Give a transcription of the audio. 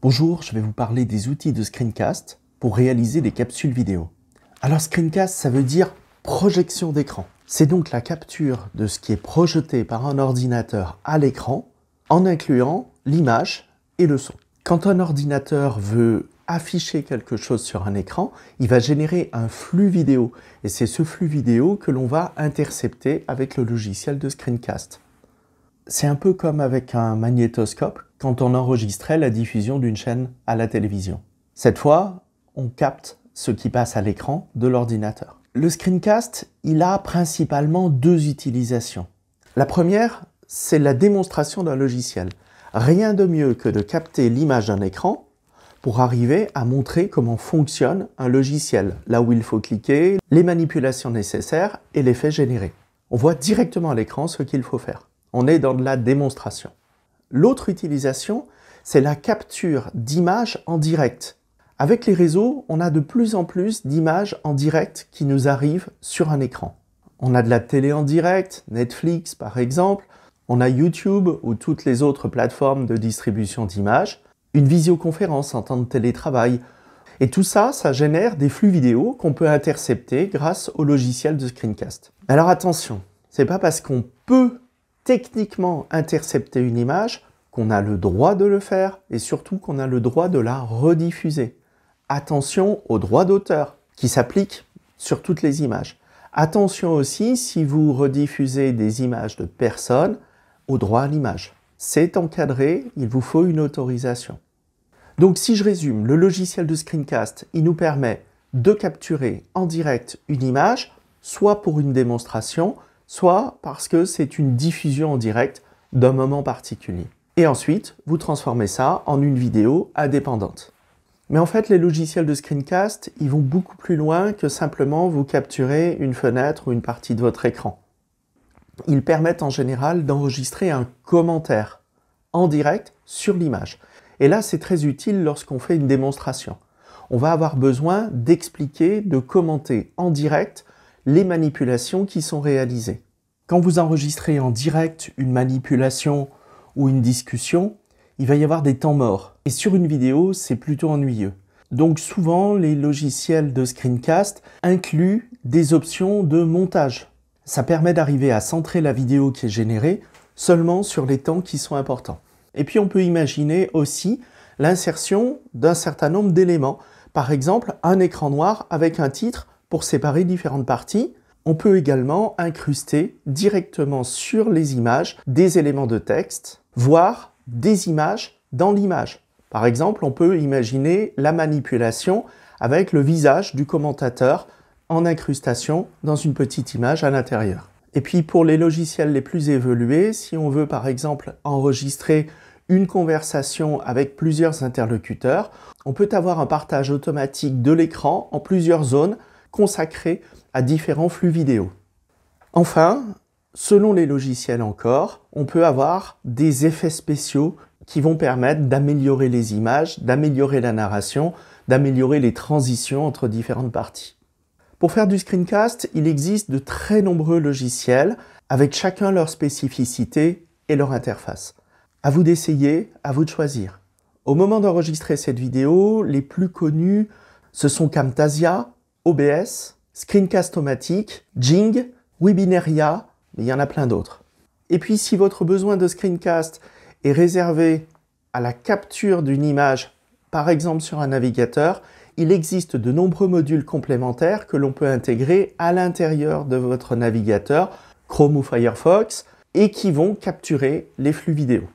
Bonjour, je vais vous parler des outils de screencast pour réaliser des capsules vidéo. Alors screencast, ça veut dire projection d'écran. C'est donc la capture de ce qui est projeté par un ordinateur à l'écran en incluant l'image et le son. Quand un ordinateur veut afficher quelque chose sur un écran, il va générer un flux vidéo. Et c'est ce flux vidéo que l'on va intercepter avec le logiciel de screencast. C'est un peu comme avec un magnétoscope quand on enregistrait la diffusion d'une chaîne à la télévision. Cette fois, on capte ce qui passe à l'écran de l'ordinateur. Le screencast, il a principalement deux utilisations. La première, c'est la démonstration d'un logiciel. Rien de mieux que de capter l'image d'un écran pour arriver à montrer comment fonctionne un logiciel, là où il faut cliquer, les manipulations nécessaires et l'effet généré. On voit directement à l'écran ce qu'il faut faire. On est dans de la démonstration. L'autre utilisation, c'est la capture d'images en direct. Avec les réseaux, on a de plus en plus d'images en direct qui nous arrivent sur un écran. On a de la télé en direct, Netflix par exemple, on a YouTube ou toutes les autres plateformes de distribution d'images une visioconférence en temps de télétravail. Et tout ça, ça génère des flux vidéo qu'on peut intercepter grâce au logiciel de screencast. Alors attention, c'est pas parce qu'on peut techniquement intercepter une image qu'on a le droit de le faire et surtout qu'on a le droit de la rediffuser. Attention aux droits d'auteur qui s'appliquent sur toutes les images. Attention aussi si vous rediffusez des images de personnes au droit à l'image c'est encadré, il vous faut une autorisation. Donc si je résume, le logiciel de screencast, il nous permet de capturer en direct une image, soit pour une démonstration, soit parce que c'est une diffusion en direct d'un moment particulier. Et ensuite, vous transformez ça en une vidéo indépendante. Mais en fait, les logiciels de screencast, ils vont beaucoup plus loin que simplement vous capturer une fenêtre ou une partie de votre écran. Ils permettent en général d'enregistrer un commentaire en direct sur l'image. Et là, c'est très utile lorsqu'on fait une démonstration. On va avoir besoin d'expliquer, de commenter en direct les manipulations qui sont réalisées. Quand vous enregistrez en direct une manipulation ou une discussion, il va y avoir des temps morts. Et sur une vidéo, c'est plutôt ennuyeux. Donc souvent, les logiciels de screencast incluent des options de montage. Ça permet d'arriver à centrer la vidéo qui est générée seulement sur les temps qui sont importants. Et puis on peut imaginer aussi l'insertion d'un certain nombre d'éléments. Par exemple, un écran noir avec un titre pour séparer différentes parties. On peut également incruster directement sur les images des éléments de texte, voire des images dans l'image. Par exemple, on peut imaginer la manipulation avec le visage du commentateur en incrustation dans une petite image à l'intérieur. Et puis pour les logiciels les plus évolués, si on veut par exemple enregistrer une conversation avec plusieurs interlocuteurs, on peut avoir un partage automatique de l'écran en plusieurs zones consacrées à différents flux vidéo. Enfin, selon les logiciels encore, on peut avoir des effets spéciaux qui vont permettre d'améliorer les images, d'améliorer la narration, d'améliorer les transitions entre différentes parties. Pour faire du screencast, il existe de très nombreux logiciels avec chacun leur spécificité et leur interface. À vous d'essayer, à vous de choisir. Au moment d'enregistrer cette vidéo, les plus connus, ce sont Camtasia, OBS, Screencast-O-Matic, Jing, Webinaria, mais il y en a plein d'autres. Et puis si votre besoin de screencast est réservé à la capture d'une image, par exemple sur un navigateur, il existe de nombreux modules complémentaires que l'on peut intégrer à l'intérieur de votre navigateur Chrome ou Firefox et qui vont capturer les flux vidéo.